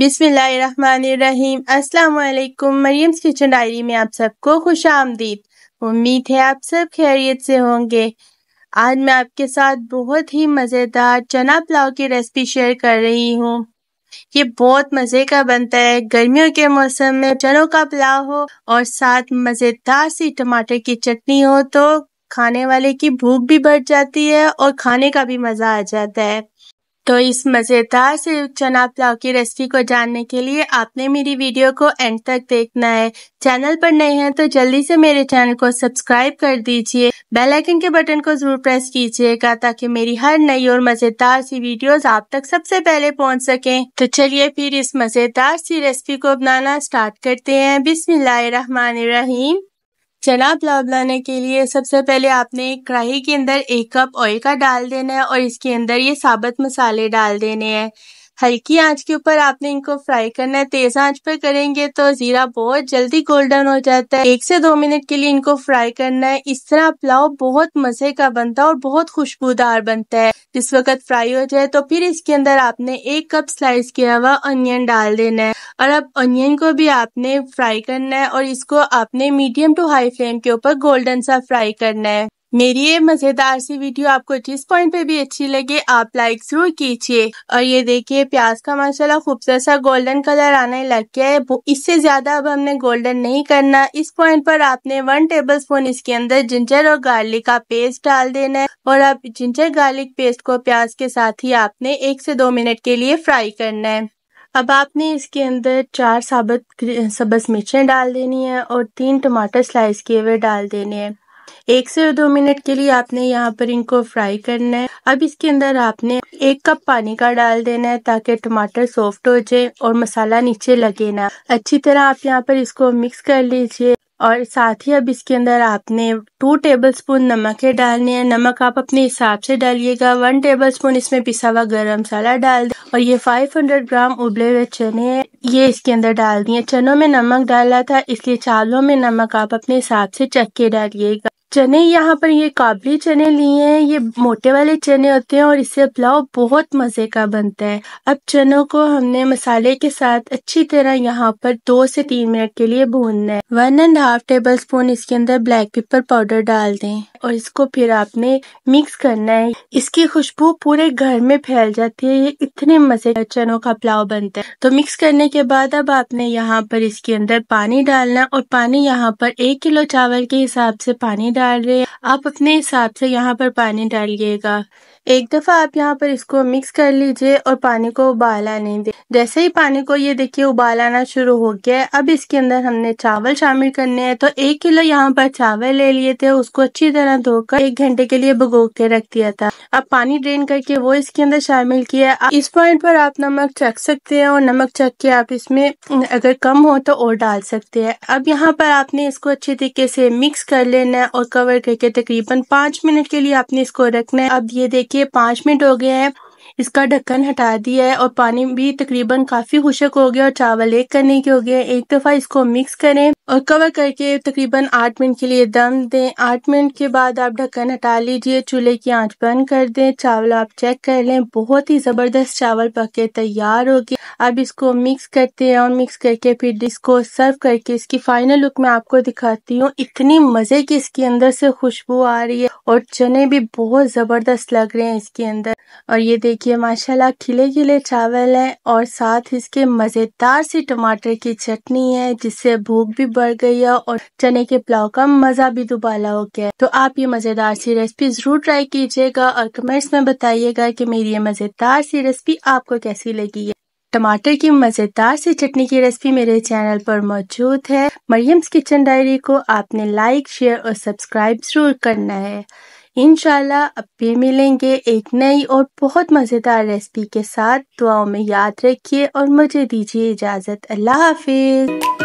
बिस्मिल्लाहिर्रहमानिर्रहीम अस्सलाम Mariam's kitchen diary में आप सबको खुश आमदीद उम्मीद है आप सब खैरियत से होंगे आज मैं आपके साथ बहुत ही मज़ेदार चना पुलाव की रेसिपी शेयर कर रही हूँ ये बहुत मज़े का बनता है गर्मियों के मौसम में चनों का पुलाव हो और साथ मज़ेदार सी टमाटर की चटनी हो तो खाने वाले की भूख भी बढ़ जाती है और खाने का भी मज़ा आ जाता है तो इस मज़ेदार से चना पुलाव की रेसिपी को जानने के लिए आपने मेरी वीडियो को एंड तक देखना है चैनल पर नए हैं तो जल्दी से मेरे चैनल को सब्सक्राइब कर दीजिए बेल आइकन के बटन को जरूर प्रेस कीजिएगा ताकि मेरी हर नई और मज़ेदार सी वीडियोस आप तक सबसे पहले पहुंच सके तो चलिए फिर इस मज़ेदार सी रेसिपी को बनाना स्टार्ट करते हैं बिस्मिल्लाह चना पुलाव बनाने के लिए सबसे पहले आपने एक कढ़ाई के अंदर एक कप ऑयल का डाल देना है और इसके अंदर ये साबत मसाले डाल देने हैं हल्की आंच के ऊपर आपने इनको फ्राई करना है तेज आंच पर करेंगे तो जीरा बहुत जल्दी गोल्डन हो जाता है एक से दो मिनट के लिए इनको फ्राई करना है इस तरह पुलाव बहुत मजे का बनता है और बहुत खुशबूदार बनता है जिस वक्त फ्राई हो जाए तो फिर इसके अंदर आपने एक कप स्लाइस किया हुआ अनियन डाल देना है और अब अनियन को भी आपने फ्राई करना है और इसको आपने मीडियम टू हाई फ्लेम के ऊपर गोल्डन सा फ्राई करना है मेरी ये मजेदार सी वीडियो आपको जिस पॉइंट पे भी अच्छी लगे आप लाइक जरूर कीजिए और ये देखिए प्याज का माशाल्लाह खूबसूरत सा गोल्डन कलर आने लग गया है इससे ज्यादा अब हमने गोल्डन नहीं करना इस पॉइंट पर आपने वन टेबल स्पून इसके अंदर जिंजर और गार्लिक का पेस्ट डाल देना है और अब जिंजर गार्लिक पेस्ट को प्याज के साथ ही आपने एक से दो मिनट के लिए फ्राई करना है अब आपने इसके अंदर चार साबुत सब्ज मिर्चें डाल देनी है और तीन टमाटर स्लाइस किए हुए डाल देने हैं एक से दो मिनट के लिए आपने यहाँ पर इनको फ्राई करना है अब इसके अंदर आपने एक कप पानी का डाल देना है ताकि टमाटर सॉफ्ट हो जाए और मसाला नीचे लगे ना अच्छी तरह आप यहाँ पर इसको मिक्स कर लीजिए और साथ ही अब इसके अंदर आपने टू टेबलस्पून नमक है डालने हैं नमक आप अपने हिसाब से डालिएगा वन टेबलस्पून इसमें पिसा हुआ गर्म मसाला डाल दें और ये 500 ग्राम उबले हुए चने हैं ये इसके अंदर डाल दिए चनों में नमक डाला था इसलिए चावलों में नमक आप अपने हिसाब से चख के डालिएगा चने यहाँ पर ये काबली चने लिए हैं ये मोटे वाले चने होते हैं और इससे पुलाव बहुत मज़े का बनता है अब चनों को हमने मसाले के साथ अच्छी तरह यहाँ पर दो से तीन मिनट के लिए भूनना है one and half tablespoon इसके अंदर ब्लैक पेपर पाउडर डाल दें और इसको फिर आपने मिक्स करना है इसकी खुशबू पूरे घर में फैल जाती है ये इतने मजे चनों का पुलाव बनता है तो मिक्स करने के बाद अब आपने यहाँ पर इसके अंदर पानी डालना और पानी यहाँ पर एक किलो चावल के हिसाब से पानी डाल रहे हैं आप अपने हिसाब से यहाँ पर पानी डालिएगा एक दफा आप यहाँ पर इसको मिक्स कर लीजिए और पानी को उबाला नहीं दे जैसे ही पानी को ये देखिए उबाल आना शुरू हो गया है अब इसके अंदर हमने चावल शामिल करने हैं तो एक किलो यहाँ पर चावल ले लिए थे उसको अच्छी तरह तरह धोकर एक घंटे के लिए भगो के रख दिया था अब पानी ड्रेन करके वो इसके अंदर शामिल किया इस पॉइंट पर आप नमक चख सकते हैं और नमक चख के आप इसमें अगर कम हो तो और डाल सकते हैं अब यहाँ पर आपने इसको अच्छे तरीके से मिक्स कर लेना है और कवर करके तकरीबन पांच मिनट के लिए आपने इसको रखना है अब ये देखिए पांच मिनट हो गए हैं इसका ढक्कन हटा दिया है और पानी भी तकरीबन काफ़ी खुशक हो गया और चावल एक करने के हो गए एक दफ़ा इसको मिक्स करें और कवर करके तकरीबन आठ मिनट के लिए दम दें आठ मिनट के बाद आप ढक्कन हटा लीजिए चूल्हे की आंच बंद कर दें चावल आप चेक कर लें बहुत ही ज़बरदस्त चावल पक के तैयार हो गए अब इसको मिक्स करते हैं और मिक्स करके फिर इसको सर्व करके इसकी फाइनल लुक मैं आपको दिखाती हूँ इतनी मजे की इसके अंदर से खुशबू आ रही है और चने भी बहुत जबरदस्त लग रहे हैं इसके अंदर और ये देखिए माशाल्लाह खिले खिले चावल हैं और साथ इसके मजेदार सी टमाटर की चटनी है जिससे भूख भी बढ़ गई है और चने के पुलाव का मजा भी दुबाला हो गया तो आप ये मजेदार सी रेसिपी जरूर ट्राई कीजिएगा और कमेंट्स में बताइएगा कि मेरी ये मजेदार सी रेसिपी आपको कैसी लगी है टमाटर की मज़ेदार सी चटनी की रेसिपी मेरे चैनल पर मौजूद है मरियम्स किचन डायरी को आपने लाइक शेयर और सब्सक्राइब ज़रूर करना है इनशाला अब भी मिलेंगे एक नई और बहुत मज़ेदार रेसिपी के साथ दुआओं में याद रखिए और मुझे दीजिए इजाज़त अल्लाह हाफिज़